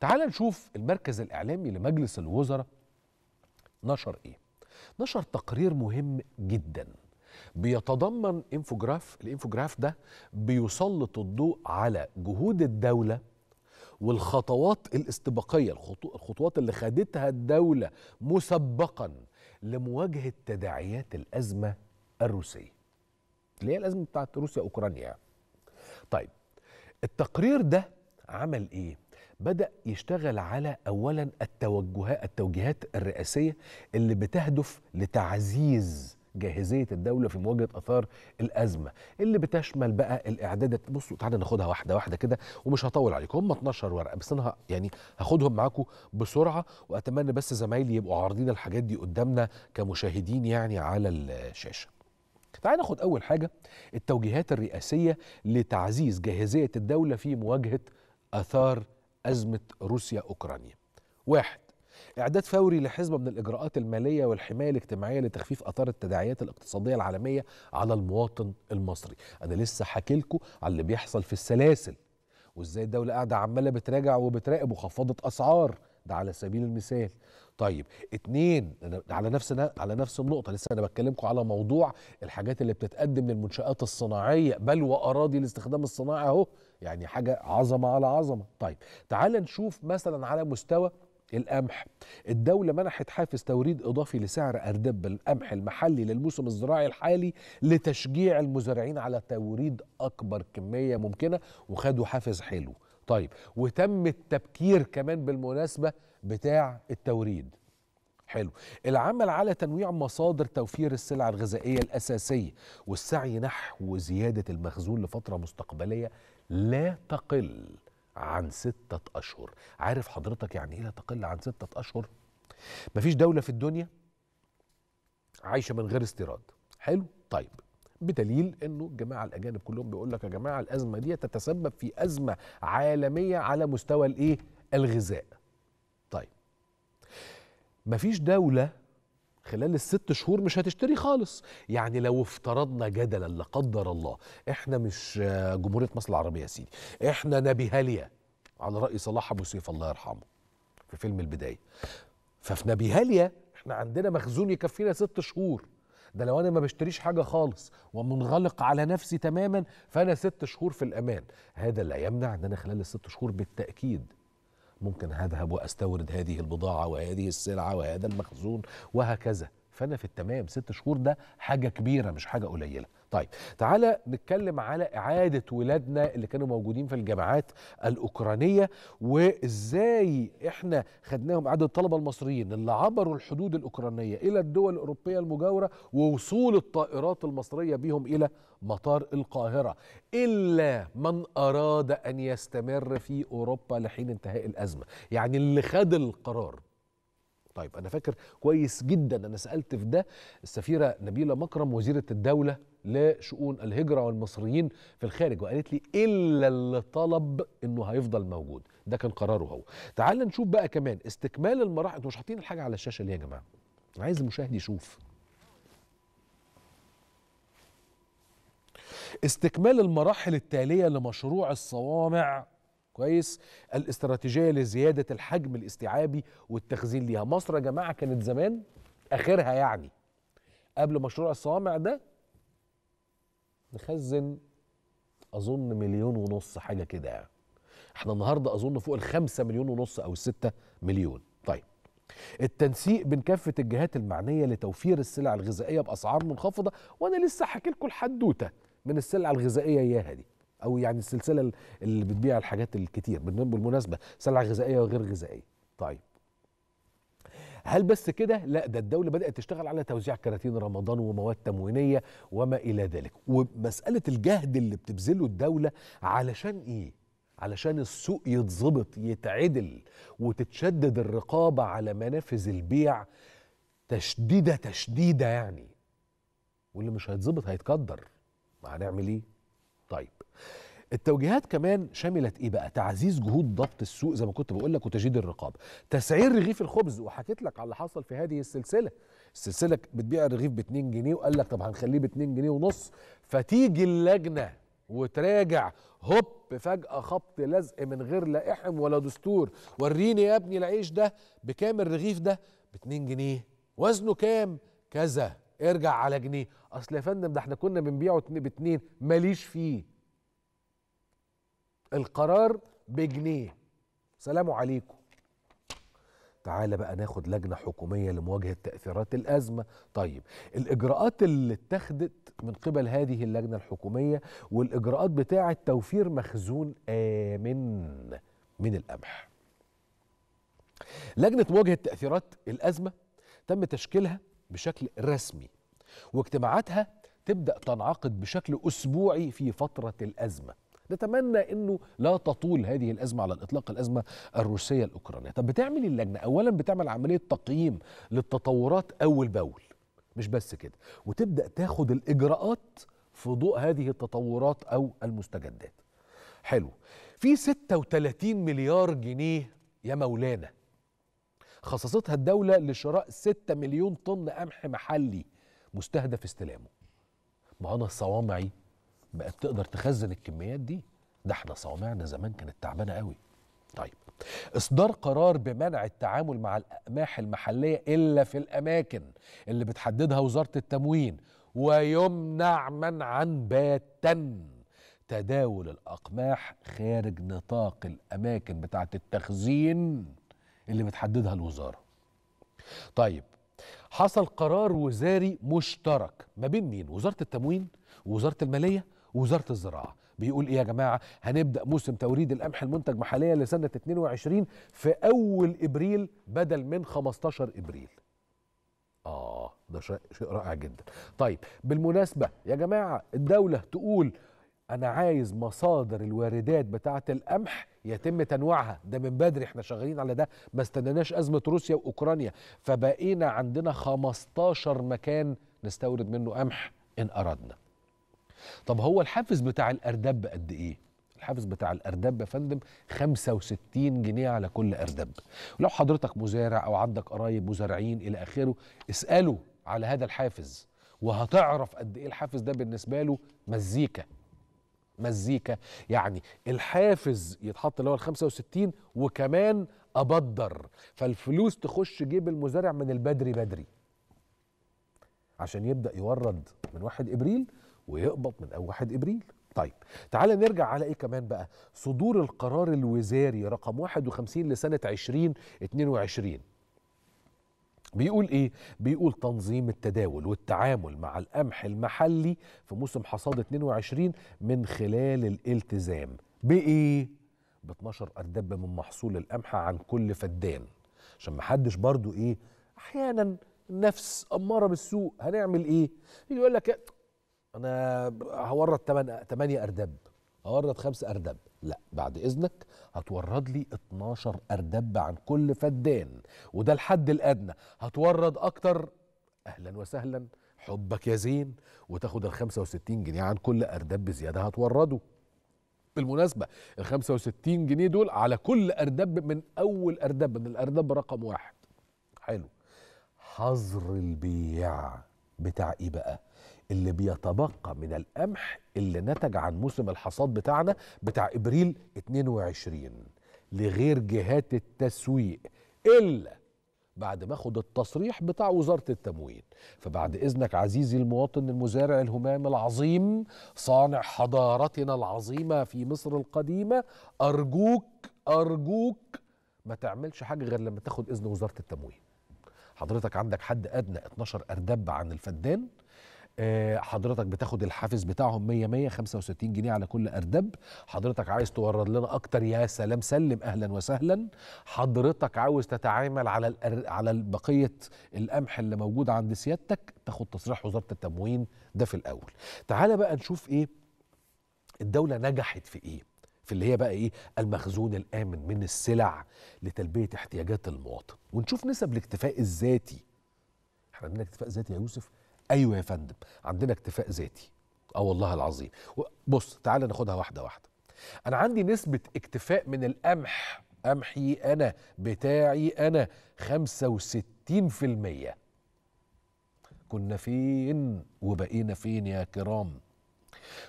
تعال نشوف المركز الإعلامي لمجلس الوزراء نشر إيه نشر تقرير مهم جدا بيتضمن انفوجراف الانفوجراف ده بيسلط الضوء على جهود الدولة والخطوات الاستباقية الخطوات اللي خدتها الدولة مسبقا لمواجهة تداعيات الأزمة الروسية اللي هي الأزمة بتاعت روسيا أوكرانيا طيب التقرير ده عمل إيه؟ بدأ يشتغل على أولا التوجهات التوجيهات الرئاسية اللي بتهدف لتعزيز جاهزية الدولة في مواجهة آثار الأزمة اللي بتشمل بقى الإعداد بصوا تعالى ناخدها واحدة واحدة كده ومش هطول عليكم هم 12 ورقة بس أنا يعني هاخدهم معاكم بسرعة وأتمنى بس زمايلي يبقوا عارضين الحاجات دي قدامنا كمشاهدين يعني على الشاشة تعالى ناخد أول حاجة التوجيهات الرئاسية لتعزيز جاهزية الدولة في مواجهة آثار أزمة روسيا أوكرانيا واحد إعداد فوري لحزمة من الإجراءات المالية والحماية الاجتماعية لتخفيف أثار التداعيات الاقتصادية العالمية على المواطن المصري أنا لسه حكي على اللي بيحصل في السلاسل وإزاي الدولة قاعدة عمالة بتراجع وبتراقب وخفضت أسعار ده على سبيل المثال طيب اتنين على نفس على نفس النقطه لسه انا بتكلمكم على موضوع الحاجات اللي بتتقدم للمنشات الصناعيه بل واراضي الاستخدام الصناعي اهو يعني حاجه عظمه على عظمه طيب تعال نشوف مثلا على مستوى القمح الدولة منحت حافز توريد إضافي لسعر أردب القمح المحلي للموسم الزراعي الحالي لتشجيع المزارعين على توريد أكبر كمية ممكنة وخدوا حافز حلو طيب وتم التبكير كمان بالمناسبة بتاع التوريد حلو العمل على تنويع مصادر توفير السلع الغذائية الأساسية والسعي نحو زيادة المخزون لفترة مستقبلية لا تقل عن ستة أشهر عارف حضرتك يعني إيه لا تقل عن ستة أشهر مفيش دولة في الدنيا عايشة من غير استيراد حلو طيب بدليل انه الجماعه الاجانب كلهم بيقول لك يا جماعه الازمه دي تتسبب في ازمه عالميه على مستوى الايه؟ الغذاء. طيب. مفيش دوله خلال الست شهور مش هتشتري خالص يعني لو افترضنا جدلا لا قدر الله احنا مش جمهوريه مصر العربيه يا سيدي احنا نبيهاليا على راي صلاح ابو سيف الله يرحمه في فيلم البدايه ففي نبيهاليا احنا عندنا مخزون يكفينا ست شهور ده لو انا ما بشتريش حاجه خالص ومنغلق على نفسي تماما فانا ست شهور في الامان هذا لا يمنع ان انا خلال الست شهور بالتاكيد ممكن اذهب واستورد هذه البضاعه وهذه السلعه وهذا المخزون وهكذا فانا في التمام ست شهور ده حاجه كبيره مش حاجه قليله طيب تعالى نتكلم على اعاده ولادنا اللي كانوا موجودين في الجامعات الاوكرانيه وازاي احنا خدناهم عدد الطلبه المصريين اللي عبروا الحدود الاوكرانيه الى الدول الاوروبيه المجاوره ووصول الطائرات المصريه بهم الى مطار القاهره الا من اراد ان يستمر في اوروبا لحين انتهاء الازمه يعني اللي خد القرار طيب انا فاكر كويس جدا انا سالت في ده السفيره نبيله مكرم وزيره الدوله لشؤون الهجره والمصريين في الخارج وقالت لي الا اللي طلب انه هيفضل موجود ده كان قراره هو تعال نشوف بقى كمان استكمال المراحل انتوا مش حاطين الحاجه على الشاشه ليه يا جماعه عايز المشاهد يشوف استكمال المراحل التاليه لمشروع الصوامع كويس الاستراتيجيه لزياده الحجم الاستيعابي والتخزين ليها مصر يا جماعه كانت زمان اخرها يعني قبل مشروع الصوامع ده نخزن اظن مليون ونص حاجه كده يعني احنا النهارده اظن فوق الخمسة مليون ونص او الستة مليون طيب التنسيق بين كافة الجهات المعنية لتوفير السلع الغذائية بأسعار منخفضة وأنا لسه حكي لكم الحدوتة من السلع الغذائية إياها دي او يعني السلسله اللي بتبيع الحاجات الكتير بالمناسبه سلع غذائيه وغير غذائيه طيب هل بس كده؟ لا ده الدولة بدأت تشتغل على توزيع كراتين رمضان ومواد تموينية وما إلى ذلك، ومسألة الجهد اللي بتبذله الدولة علشان إيه؟ علشان السوق يتظبط يتعدل وتتشدد الرقابة على منافذ البيع تشديدة تشديدة يعني واللي مش هيتظبط هيتقدر هنعمل إيه؟ طيب التوجيهات كمان شملت ايه بقى تعزيز جهود ضبط السوق زي ما كنت بقول لك وتجديد الرقابه تسعير رغيف الخبز وحكيت لك على اللي حصل في هذه السلسله السلسله بتبيع الرغيف ب 2 جنيه وقال لك طب هنخليه ب 2 جنيه ونص فتيجي اللجنه وتراجع هوب فجأة خبط لزق من غير لا إحم ولا دستور وريني يا ابني العيش ده بكام الرغيف ده ب 2 جنيه وزنه كام كذا ارجع على جنيه اصل يا فندم ده احنا كنا بنبيعه ب 2 ماليش فيه القرار بجنيه سلام عليكم تعالى بقى ناخد لجنة حكومية لمواجهة تأثيرات الأزمة طيب الإجراءات اللي اتخذت من قبل هذه اللجنة الحكومية والإجراءات بتاعة توفير مخزون آمن من القمح لجنة مواجهة تأثيرات الأزمة تم تشكيلها بشكل رسمي واجتماعاتها تبدأ تنعقد بشكل أسبوعي في فترة الأزمة نتمنى انه لا تطول هذه الازمه على الاطلاق الازمه الروسيه الاوكرانيه طب بتعمل إيه اللجنه اولا بتعمل عمليه تقييم للتطورات اول باول مش بس كده وتبدا تاخد الاجراءات في ضوء هذه التطورات او المستجدات حلو في 36 مليار جنيه يا مولانا خصصتها الدولة لشراء 6 مليون طن قمح محلي مستهدف استلامه ما أنا صوامعي بقت تقدر تخزن الكميات دي ده احنا صوامعنا زمان كانت تعبانه قوي طيب اصدار قرار بمنع التعامل مع الاقماح المحليه الا في الاماكن اللي بتحددها وزاره التموين ويمنع منعا باتا تداول الاقماح خارج نطاق الاماكن بتاعه التخزين اللي بتحددها الوزاره طيب حصل قرار وزاري مشترك ما بين مين وزاره التموين ووزاره الماليه وزاره الزراعه بيقول ايه يا جماعه هنبدا موسم توريد القمح المنتج محليا لسنه 22 في اول ابريل بدل من 15 ابريل اه ده شيء رائع جدا طيب بالمناسبه يا جماعه الدوله تقول انا عايز مصادر الواردات بتاعه القمح يتم تنويعها ده من بدري احنا شغالين على ده ما استناناش ازمه روسيا واوكرانيا فبقينا عندنا 15 مكان نستورد منه قمح ان اردنا طب هو الحافز بتاع الأردب قد إيه؟ الحافز بتاع الأردب يا فندم 65 جنيه على كل أردب لو حضرتك مزارع أو عندك قرايب مزارعين إلى آخره اسأله على هذا الحافز وهتعرف قد إيه الحافز ده بالنسبة له مزيكا مزيكا يعني الحافز يتحط اللي هو ال 65 وكمان ابدر فالفلوس تخش جيب المزارع من البدري بدري عشان يبدا يورد من 1 ابريل ويقبض من اول 1 ابريل طيب تعال نرجع على ايه كمان بقى صدور القرار الوزاري رقم 51 لسنه 2022 بيقول ايه بيقول تنظيم التداول والتعامل مع القمح المحلي في موسم حصاد 22 من خلال الالتزام بايه ب 12 اردب من محصول القمح عن كل فدان عشان ما حدش برضو ايه احيانا نفس اماره بالسوق هنعمل ايه يقول لك انا هورد 8 تمانية ارداب هورد 5 ارداب لا بعد اذنك هتورد لي 12 اردب عن كل فدان وده الحد الادنى هتورد اكتر اهلا وسهلا حبك يا زين وتاخد ال 65 جنيه عن كل ارداب زياده هتورده بالمناسبة ال 65 جنيه دول على كل أردب من أول أردب من الأردب رقم واحد حلو حظر البيع بتاع إيه بقى اللي بيتبقى من القمح اللي نتج عن موسم الحصاد بتاعنا بتاع ابريل 22 لغير جهات التسويق الا بعد ما اخد التصريح بتاع وزاره التموين فبعد اذنك عزيزي المواطن المزارع الهمام العظيم صانع حضارتنا العظيمه في مصر القديمه ارجوك ارجوك ما تعملش حاجه غير لما تاخد اذن وزاره التموين حضرتك عندك حد ادنى 12 اردب عن الفدان آه، حضرتك بتاخد الحافز بتاعهم 100 165 جنيه على كل اردب حضرتك عايز تورد لنا اكتر يا سلام سلم اهلا وسهلا حضرتك عاوز تتعامل على على بقيه القمح اللي موجود عند سيادتك تاخد تصريح وزاره التموين ده في الاول تعالى بقى نشوف ايه الدوله نجحت في ايه في اللي هي بقى ايه المخزون الامن من السلع لتلبيه احتياجات المواطن ونشوف نسب الاكتفاء الذاتي احنا عندنا اكتفاء ذاتي يا يوسف ايوه يا فندم عندنا اكتفاء ذاتي اه والله العظيم بص تعال ناخدها واحده واحده انا عندي نسبه اكتفاء من القمح قمحي انا بتاعي انا 65% كنا فين وبقينا فين يا كرام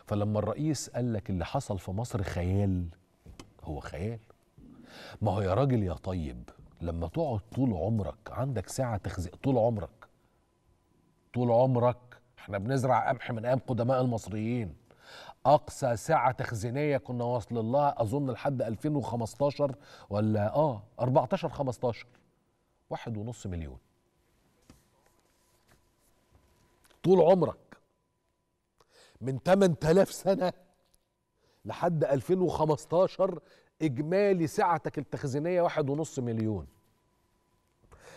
فلما الرئيس قال لك اللي حصل في مصر خيال هو خيال ما هو يا راجل يا طيب لما تقعد طول عمرك عندك ساعة تخزق طول عمرك طول عمرك احنا بنزرع قمح من ايام قدماء المصريين اقصى سعه تخزينيه كنا واصل لها اظن لحد 2015 ولا اه 14 15 واحد ونص مليون طول عمرك من 8000 سنه لحد 2015 اجمالي سعتك التخزينيه واحد ونص مليون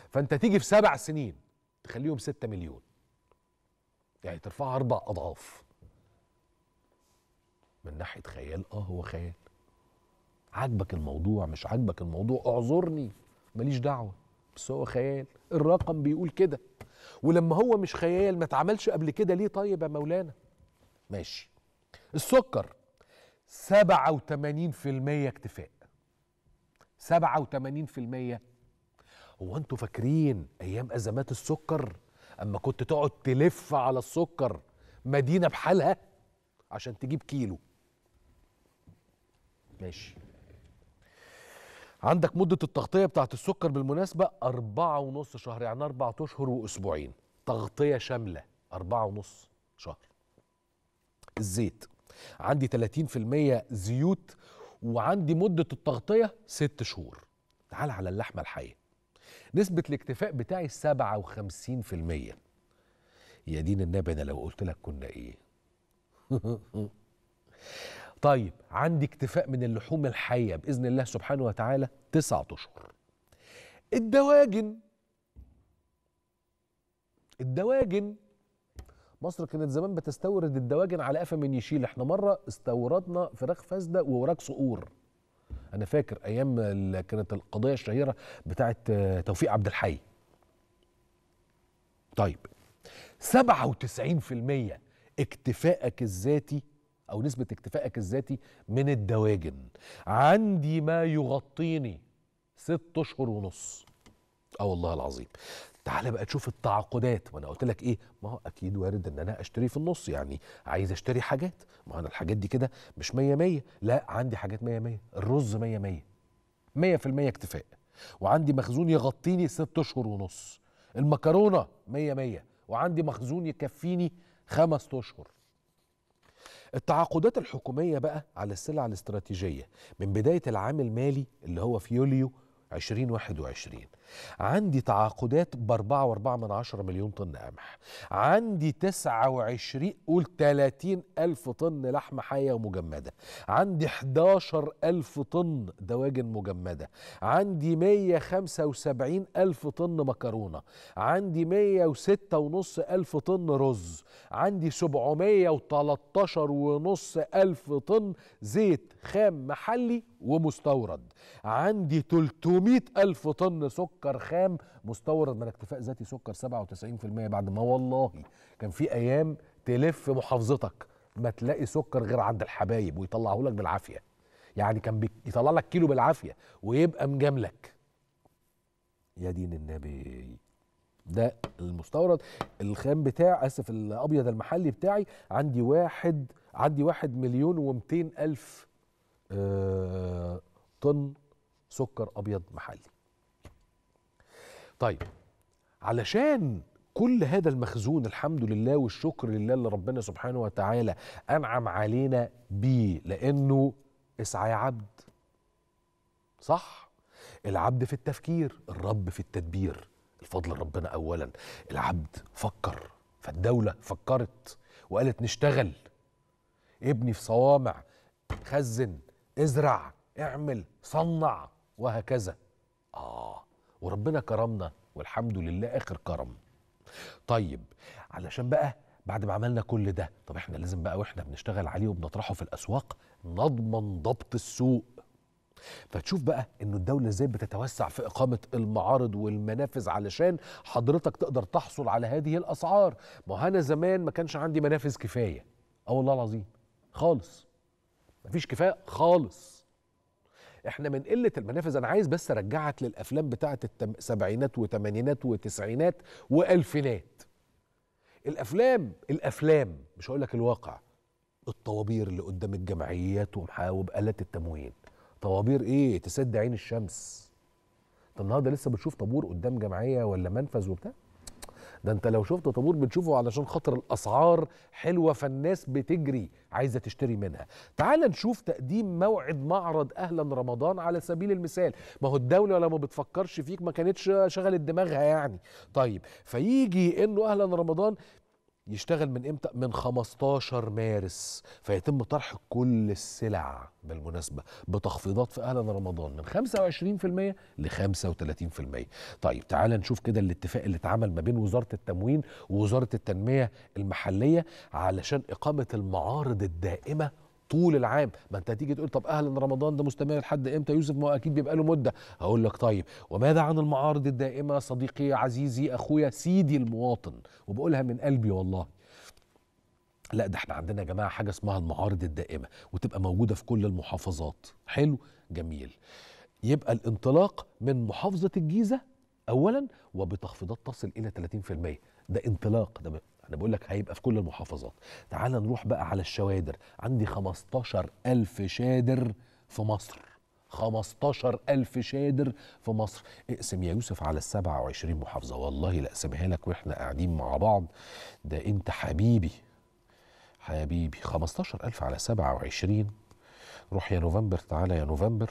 فانت تيجي في سبع سنين تخليهم ستة مليون يعني ترفعها اربع اضعاف من ناحيه خيال اه هو خيال عاجبك الموضوع مش عاجبك الموضوع اعذرني ماليش دعوه بس هو خيال الرقم بيقول كده ولما هو مش خيال ما اتعملش قبل كده ليه طيب يا مولانا ماشي السكر 87% اكتفاء 87% هو انتوا فاكرين ايام ازمات السكر اما كنت تقعد تلف على السكر مدينه بحالها عشان تجيب كيلو ماشي عندك مدة التغطية بتاعة السكر بالمناسبة أربعة ونص شهر يعني أربعة أشهر وأسبوعين تغطية شاملة أربعة ونص شهر الزيت عندي 30% زيوت وعندي مدة التغطية ست شهور تعال على اللحمة الحية نسبه الاكتفاء بتاعي 57% يا دين النبي انا لو قلت لك كنا ايه طيب عندي اكتفاء من اللحوم الحيه باذن الله سبحانه وتعالى تسعة اشهر الدواجن الدواجن مصر كانت زمان بتستورد الدواجن على قفا من يشيل احنا مره استوردنا فراخ فاسده ووراك صقور انا فاكر ايام كانت القضيه الشهيره بتاعه آه، توفيق عبد الحي طيب 97% اكتفائك الذاتي او نسبه اكتفائك الذاتي من الدواجن عندي ما يغطيني ست اشهر ونص اه والله العظيم تعال بقى تشوف التعاقدات وانا قلت لك ايه ما هو اكيد وارد ان انا اشتري في النص يعني عايز اشتري حاجات ما انا الحاجات دي كده مش 100 100 لا عندي حاجات 100 100 الرز 100 100 100% اكتفاء وعندي مخزون يغطيني ست اشهر ونص المكرونه 100 100 وعندي مخزون يكفيني خمس اشهر التعاقدات الحكوميه بقى على السلع الاستراتيجيه من بدايه العام المالي اللي هو في يوليو 2021 عندي تعاقدات ب 4.4 مليون طن قمح عندي 29 قول 30 ألف طن لحمة حية ومجمدة عندي 11 ألف طن دواجن مجمدة عندي 175 ألف طن مكرونة عندي 106 ونص ألف طن رز عندي 713 ونص ألف طن زيت خام محلي ومستورد عندي 300 ألف طن سكر سكر خام مستورد من اكتفاء ذاتي سكر 97% بعد ما والله كان في ايام تلف محافظتك ما تلاقي سكر غير عند الحبايب ويطلعه لك بالعافيه يعني كان بيطلع لك كيلو بالعافيه ويبقى مجاملك يا دين النبي ده المستورد الخام بتاع اسف الابيض المحلي بتاعي عندي واحد عندي واحد مليون و الف آه، طن سكر ابيض محلي طيب علشان كل هذا المخزون الحمد لله والشكر لله اللي ربنا سبحانه وتعالى أنعم علينا بيه لأنه اسعى يا عبد صح العبد في التفكير الرب في التدبير الفضل ربنا أولا العبد فكر فالدولة فكرت وقالت نشتغل ابني في صوامع خزن ازرع اعمل صنع وهكذا آه وربنا كرمنا والحمد لله اخر كرم طيب علشان بقى بعد ما عملنا كل ده طب احنا لازم بقى واحنا بنشتغل عليه وبنطرحه في الاسواق نضمن ضبط السوق فتشوف بقى انه الدولة ازاي بتتوسع في اقامة المعارض والمنافذ علشان حضرتك تقدر تحصل على هذه الاسعار ما انا زمان ما كانش عندي منافذ كفاية اه والله العظيم خالص مفيش كفاية خالص احنا من قله المنافذ انا عايز بس ارجعك للافلام بتاعه السبعينات وثمانينات وتسعينات والفينات الافلام الافلام مش هقول لك الواقع الطوابير اللي قدام الجمعيات وبآلات التموين طوابير ايه تسد عين الشمس انت النهارده لسه بتشوف طابور قدام جمعيه ولا منفذ وبتاع ده انت لو شفت طابور بتشوفه علشان خاطر الاسعار حلوه فالناس بتجري عايزه تشتري منها تعال نشوف تقديم موعد معرض اهلا رمضان على سبيل المثال ما هو الدوله لما بتفكرش فيك ما كانتش شغلت دماغها يعني طيب فيجي انه اهلا رمضان يشتغل من امتى؟ من 15 مارس فيتم طرح كل السلع بالمناسبة بتخفيضات في أهلا رمضان من 25% ل 35% طيب تعال نشوف كده الاتفاق اللي اتعمل ما بين وزارة التموين ووزارة التنمية المحلية علشان إقامة المعارض الدائمة طول العام ما انت هتيجي تقول طب اهلا رمضان ده مستمر لحد امتى يوسف ما اكيد بيبقى له مده هقول لك طيب وماذا عن المعارض الدائمه صديقي عزيزي اخويا سيدي المواطن وبقولها من قلبي والله لا ده احنا عندنا يا جماعه حاجه اسمها المعارض الدائمه وتبقى موجوده في كل المحافظات حلو جميل يبقى الانطلاق من محافظه الجيزه اولا وبتخفيضات تصل الى 30% ده انطلاق ده انا بقول لك هيبقى في كل المحافظات تعال نروح بقى على الشوادر عندي 15000 شادر في مصر 15000 شادر في مصر اقسم يا يوسف على ال 27 محافظه والله لا اقسمها لك واحنا قاعدين مع بعض ده انت حبيبي حبيبي 15000 على 27 روح يا نوفمبر تعالى يا نوفمبر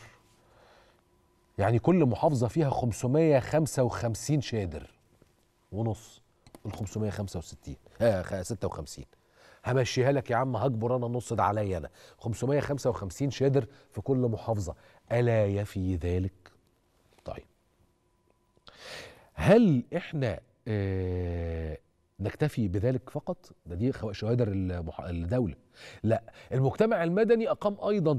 يعني كل محافظه فيها 555 شادر ونص ال 565 56 همشيها لك يا عم هكبر انا النص ده عليا انا 555 شادر في كل محافظه الا يفي ذلك طيب هل احنا آه نكتفي بذلك فقط ده دي المح... الدولة لا المجتمع المدني أقام أيضا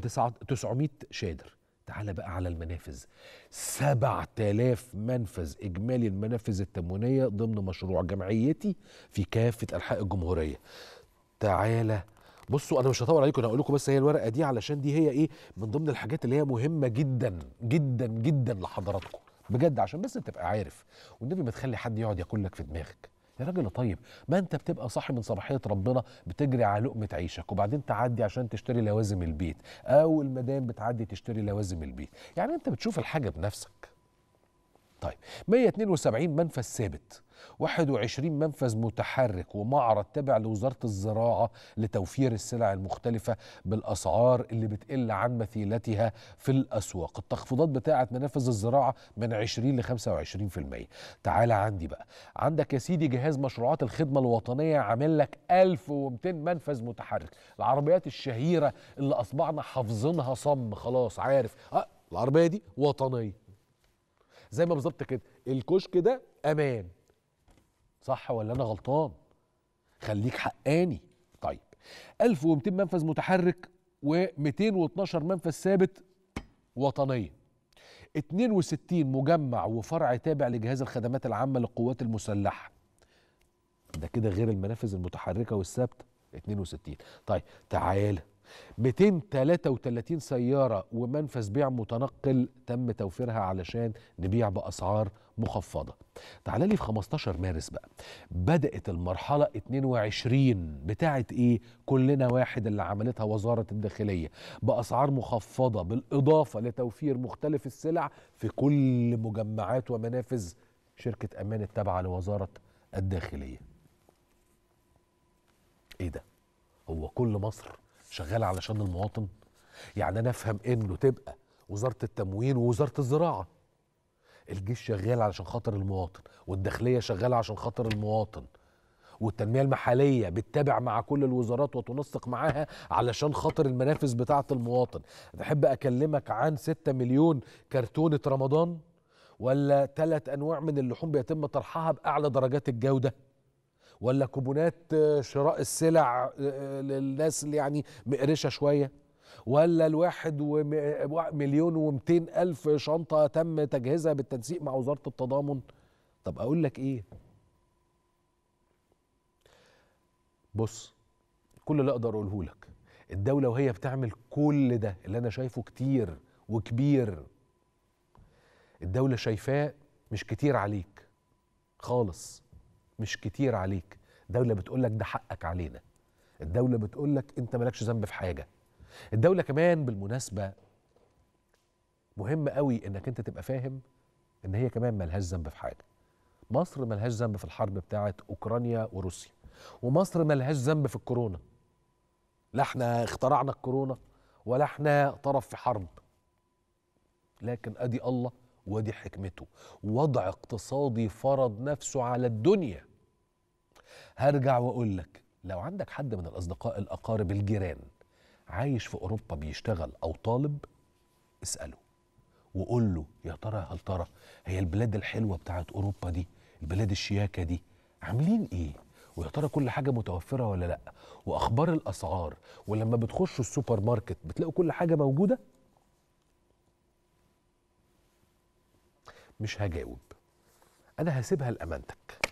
900 شادر تعالى بقى على المنافذ 7000 منفذ إجمالي المنافذ التموينية ضمن مشروع جمعيتي في كافة أنحاء الجمهورية تعالى بصوا انا مش هطول عليكم انا هقول لكم بس هي الورقه دي علشان دي هي ايه من ضمن الحاجات اللي هي مهمه جدا جدا جدا لحضراتكم بجد عشان بس تبقى عارف والنبي ما تخلي حد يقعد ياكل لك في دماغك يا راجل طيب ما انت بتبقى صاحي من صباحيه ربنا بتجري على لقمه عيشك وبعدين تعدي عشان تشتري لوازم البيت او المدام بتعدي تشتري لوازم البيت يعني انت بتشوف الحاجه بنفسك طيب 172 منفى الثابت 21 منفذ متحرك ومعرض تابع لوزارة الزراعة لتوفير السلع المختلفة بالأسعار اللي بتقل عن مثيلتها في الأسواق التخفيضات بتاعة منافذ الزراعة من 20 ل 25% تعالى عندي بقى عندك يا سيدي جهاز مشروعات الخدمة الوطنية عامل لك 1200 منفذ متحرك العربيات الشهيرة اللي اصبعنا حافظينها صم خلاص عارف أه العربية دي وطنية زي ما بالظبط كده الكشك ده أمان صح ولا انا غلطان خليك حقاني طيب 1200 منفذ متحرك و212 منفذ ثابت وطنيا 62 مجمع وفرع تابع لجهاز الخدمات العامة للقوات المسلحة ده كده غير المنافذ المتحركة والثابتة 62 طيب تعالى 233 سيارة ومنفذ بيع متنقل تم توفيرها علشان نبيع بأسعار مخفضة تعال لي في 15 مارس بقى بدأت المرحلة 22 بتاعة إيه كلنا واحد اللي عملتها وزارة الداخلية بأسعار مخفضة بالإضافة لتوفير مختلف السلع في كل مجمعات ومنافذ شركة أمان التابعة لوزارة الداخلية إيه ده هو كل مصر شغاله علشان المواطن يعني انا افهم انه تبقى وزاره التموين ووزاره الزراعه الجيش شغال علشان خاطر المواطن والداخليه شغاله عشان خاطر المواطن والتنميه المحليه بتتابع مع كل الوزارات وتنسق معاها علشان خاطر المنافس بتاعه المواطن احب اكلمك عن 6 مليون كرتونه رمضان ولا ثلاث انواع من اللحوم بيتم طرحها باعلى درجات الجوده ولا كوبونات آه، شراء السلع آه، آه، للناس اللي يعني مقرشه شويه ولا الواحد ومليون و ألف شنطة تم تجهيزها بالتنسيق مع وزارة التضامن طب أقول لك إيه بص كل اللي أقدر أقوله لك الدولة وهي بتعمل كل ده اللي أنا شايفه كتير وكبير الدولة شايفاه مش كتير عليك خالص مش كتير عليك الدوله بتقول لك ده حقك علينا الدوله بتقول لك انت مالكش ذنب في حاجه الدوله كمان بالمناسبه مهم قوي انك انت تبقى فاهم ان هي كمان مالهاش ذنب في حاجه مصر مالهاش ذنب في الحرب بتاعه اوكرانيا وروسيا ومصر مالهاش ذنب في الكورونا لا احنا اخترعنا الكورونا ولا احنا طرف في حرب لكن ادي الله وادي حكمته وضع اقتصادي فرض نفسه على الدنيا هرجع واقول لك لو عندك حد من الاصدقاء الاقارب الجيران عايش في اوروبا بيشتغل او طالب اساله وقول له يا ترى هل ترى هي البلاد الحلوه بتاعت اوروبا دي البلاد الشياكه دي عاملين ايه ويا ترى كل حاجه متوفره ولا لا واخبار الاسعار ولما بتخشوا السوبر ماركت بتلاقوا كل حاجه موجوده مش هجاوب انا هسيبها لامانتك